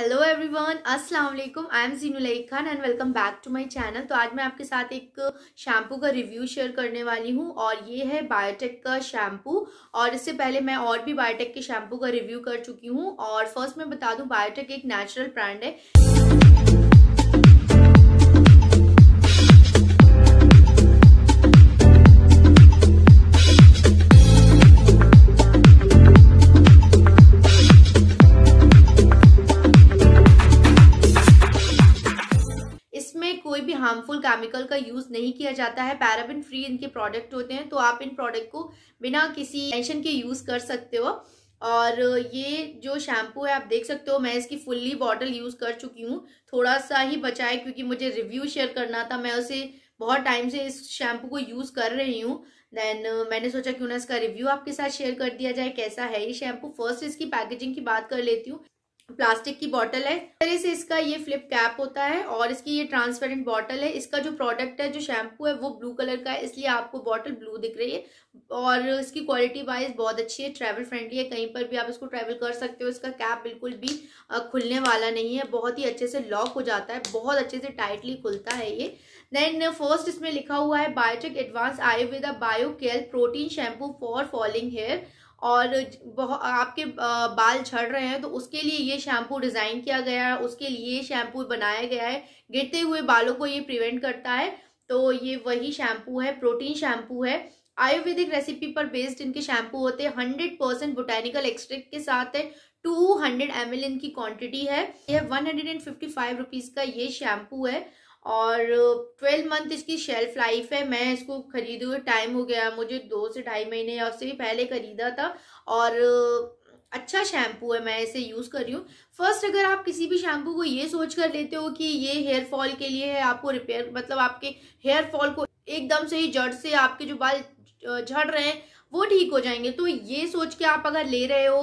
hello everyone अस्सलाम वालेकुम I am Lai Khan and welcome back to my channel तो आज मैं आपके साथ एक शैम्पू का रिव्यू शेयर करने वाली हूँ और ये है बायोटेक का शैम्पू और इससे पहले मैं और भी बायोटेक के शैम्पू का रिव्यू कर चुकी हूँ और फर्स्ट मैं बता दूँ बायोटेक एक नेचुरल ब्रांड है कोई भी हार्मफुल केमिकल का यूज़ नहीं किया जाता है पैराबिन फ्री इनके प्रोडक्ट होते हैं तो आप इन प्रोडक्ट को बिना किसी टेंशन के यूज़ कर सकते हो और ये जो शैम्पू है आप देख सकते हो मैं इसकी फुल्ली बॉटल यूज़ कर चुकी हूँ थोड़ा सा ही बचा है क्योंकि मुझे रिव्यू शेयर करना था मैं उसे बहुत टाइम से इस शैम्पू को यूज़ कर रही हूँ देन uh, मैंने सोचा क्यों ना इसका रिव्यू आपके साथ शेयर कर दिया जाए कैसा है ये शैम्पू फर्स्ट इसकी पैकेजिंग की बात कर लेती हूँ प्लास्टिक की बॉटल है तरह से इसका ये फ्लिप कैप होता है और इसकी ये ट्रांसपेरेंट बॉटल है इसका जो प्रोडक्ट है जो शैम्पू है वो ब्लू कलर का है इसलिए आपको बॉटल ब्लू दिख रही है और इसकी क्वालिटी वाइज बहुत अच्छी है ट्रैवल फ्रेंडली है कहीं पर भी आप इसको ट्रैवल कर सकते हो इसका कैप बिल्कुल भी खुलने वाला नहीं है बहुत ही अच्छे से लॉक हो जाता है बहुत अच्छे से टाइटली खुलता है ये देन फर्स्ट uh, इसमें लिखा हुआ है Biotique advanced Ayurveda bio care protein shampoo for falling hair और आपके बाल झड़ रहे हैं तो उसके लिए ये शैम्पू डिज़ाइन किया गया है उसके लिए शैम्पू बनाया गया है गिरते हुए बालों को ये प्रिवेंट करता है तो ये वही शैम्पू है प्रोटीन शैम्पू है आयुर्वेदिक रेसिपी पर बेस्ड इनके शैम्पू होते हैं हंड्रेड परसेंट बोटेनिकल एक्सट्रैक्ट के साथ है टू हंड्रेड एम इनकी क्वान्टिटी है यह one hundred and fifty five rupees का ये शैम्पू है और ट्वेल्व मंथ इसकी शेल्फ लाइफ है मैं इसको खरीदे हुए टाइम हो गया मुझे दो से ढाई महीने या उससे भी पहले ख़रीदा था और अच्छा शैम्पू है मैं इसे यूज़ कर रही हूँ फर्स्ट अगर आप किसी भी शैम्पू को ये सोच कर लेते हो कि ये हेयर फॉल के लिए है आपको रिपेयर मतलब आपके हेयर फॉल को एकदम से ही जड़ से आपके जो बाल झड़ रहे हैं वो ठीक हो जाएंगे तो ये सोच के आप अगर ले रहे हो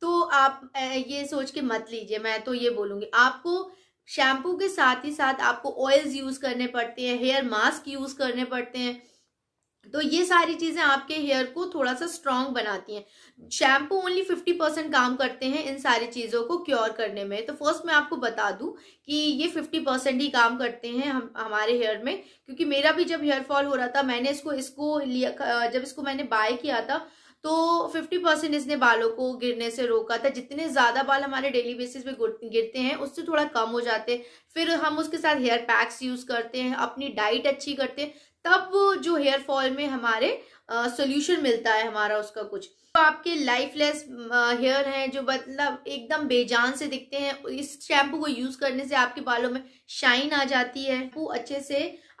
तो आप ये सोच के मत लीजिए मैं तो ये बोलूँगी आपको शैम्पू के साथ ही साथ आपको ऑयल्स यूज़ करने पड़ते हैं हेयर मास्क यूज़ करने पड़ते हैं तो ये सारी चीज़ें आपके हेयर को थोड़ा सा स्ट्रांग बनाती हैं शैम्पू ओनली फिफ्टी परसेंट काम करते हैं इन सारी चीज़ों को क्योर करने में तो फर्स्ट मैं आपको बता दूं कि ये फिफ्टी परसेंट ही काम करते हैं हम हमारे हेयर में क्योंकि मेरा भी जब हेयर फॉल हो रहा था मैंने इसको इसको लिया जब इसको मैंने बाय किया था तो 50 परसेंट इसने बालों को गिरने से रोका था जितने ज़्यादा बाल हमारे डेली बेसिस पे गिरते हैं उससे थोड़ा कम हो जाते फिर हम उसके साथ हेयर पैक्स यूज़ करते हैं अपनी डाइट अच्छी करते हैं तब जो हेयर फॉल में हमारे सोल्यूशन मिलता है हमारा उसका कुछ तो आपके लाइफलेस हेयर हैं जो मतलब एकदम बेजान से दिखते हैं इस शैम्पू को यूज़ करने से आपके बालों में शाइन आ जाती है वो अच्छे से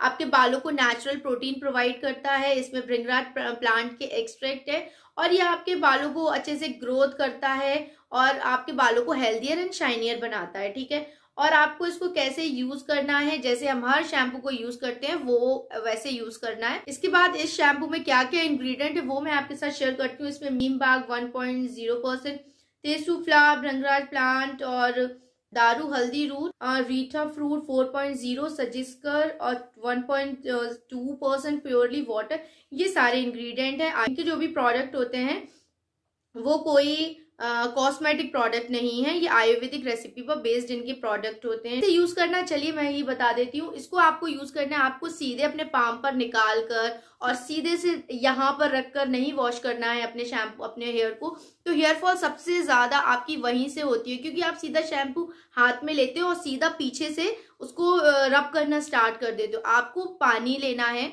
आपके बालों को नेचुरल प्रोटीन प्रोवाइड करता है इसमें ब्रिंगराट प्लांट के एक्सट्रैक्ट है और यह आपके बालों को अच्छे से ग्रोथ करता है और आपके बालों को हेल्दियर एंड शाइनियर बनाता है ठीक है और आपको इसको कैसे यूज करना है जैसे हम हर शैम्पू को यूज करते हैं वो वैसे यूज करना है इसके बाद इस शैम्पू में क्या क्या इंग्रेडिएंट है वो मैं आपके साथ शेयर करती हूँ इसमें neem bark one point zero percent tesu flower rangraj plant और दारू हल्दी रूट और reetha fruit four point zero सजिस्कर और one point two percent purely water ये सारे इंग्रीडियंट है इनके जो भी प्रोडक्ट होते हैं वो कोई कॉस्मेटिक uh, प्रोडक्ट नहीं है ये आयुर्वेदिक रेसिपी पर बेस्ड इनके प्रोडक्ट होते हैं इसे यूज करना चलिए मैं ये बता देती हूँ इसको आपको यूज करना है आपको सीधे अपने पाम पर निकाल कर और सीधे से यहाँ पर रखकर नहीं वॉश करना है अपने शैम्पू अपने हेयर को तो हेयर फॉल सबसे ज्यादा आपकी वहीं से होती है क्योंकि आप सीधा शैम्पू हाथ में लेते हो और सीधा पीछे से उसको रब करना स्टार्ट कर देते हो आपको पानी लेना है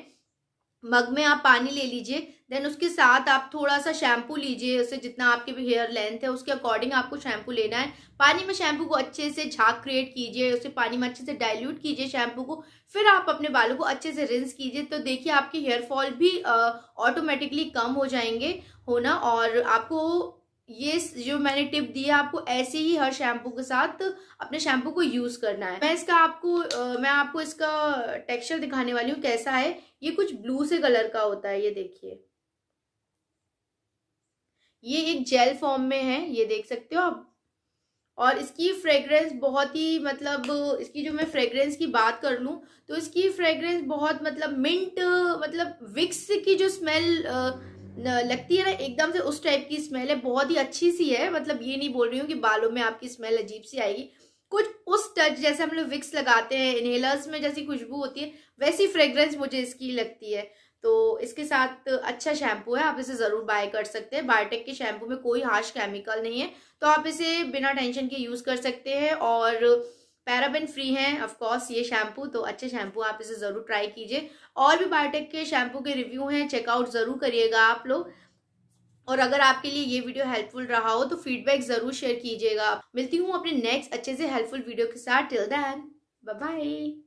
मग में आप पानी ले लीजिए देन उसके साथ आप थोड़ा सा शैम्पू लीजिए उससे जितना आपके भी हेयर लेंथ है उसके अकॉर्डिंग आपको शैम्पू लेना है पानी में शैम्पू को अच्छे से झाग क्रिएट कीजिए उसे पानी में अच्छे से डाइल्यूट कीजिए शैम्पू को फिर आप अपने बालों को अच्छे से रिंस कीजिए तो देखिए आपके हेयर फॉल भी ऑटोमेटिकली कम हो जाएंगे होना और आपको ये जो मैंने टिप दी है आपको ऐसे ही हर शैम्पू के साथ अपने शैम्पू को यूज करना है मैं इसका आपको मैं आपको इसका टेक्सचर दिखाने वाली हूँ कैसा है ये कुछ ब्लू से कलर का होता है ये देखिए ये एक जेल फॉर्म में है ये देख सकते हो आप और इसकी फ्रेग्रेंस बहुत ही मतलब इसकी जो मैं फ्रेग्रेंस की बात कर लूँ तो इसकी फ्रेग्रेंस बहुत मतलब मिंट मतलब विक्स की जो स्मेल लगती है ना एकदम से उस टाइप की स्मेल है बहुत ही अच्छी सी है मतलब ये नहीं बोल रही हूँ कि बालों में आपकी स्मेल अजीब सी आएगी कुछ उस टच जैसे हम लोग विक्स लगाते हैं इनहेलर्स में जैसी खुशबू होती है वैसी फ्रेग्रेंस मुझे इसकी लगती है तो इसके साथ अच्छा शैम्पू है आप इसे ज़रूर बाय कर सकते हैं बायोटेक के शैम्पू में कोई हार्श केमिकल नहीं है तो आप इसे बिना टेंशन के यूज़ कर सकते हैं और पैराबिन फ्री हैं ऑफ कोर्स ये शैम्पू तो अच्छे शैम्पू आप इसे ज़रूर ट्राई कीजिए और भी बायोटेक के शैम्पू के रिव्यू हैं चेकआउट ज़रूर करिएगा आप लोग और अगर आपके लिए ये वीडियो हेल्पफुल रहा हो तो फीडबैक ज़रूर शेयर कीजिएगा मिलती हूँ अपने नेक्स्ट अच्छे से हेल्पफुल वीडियो के साथ टिल दैन बाय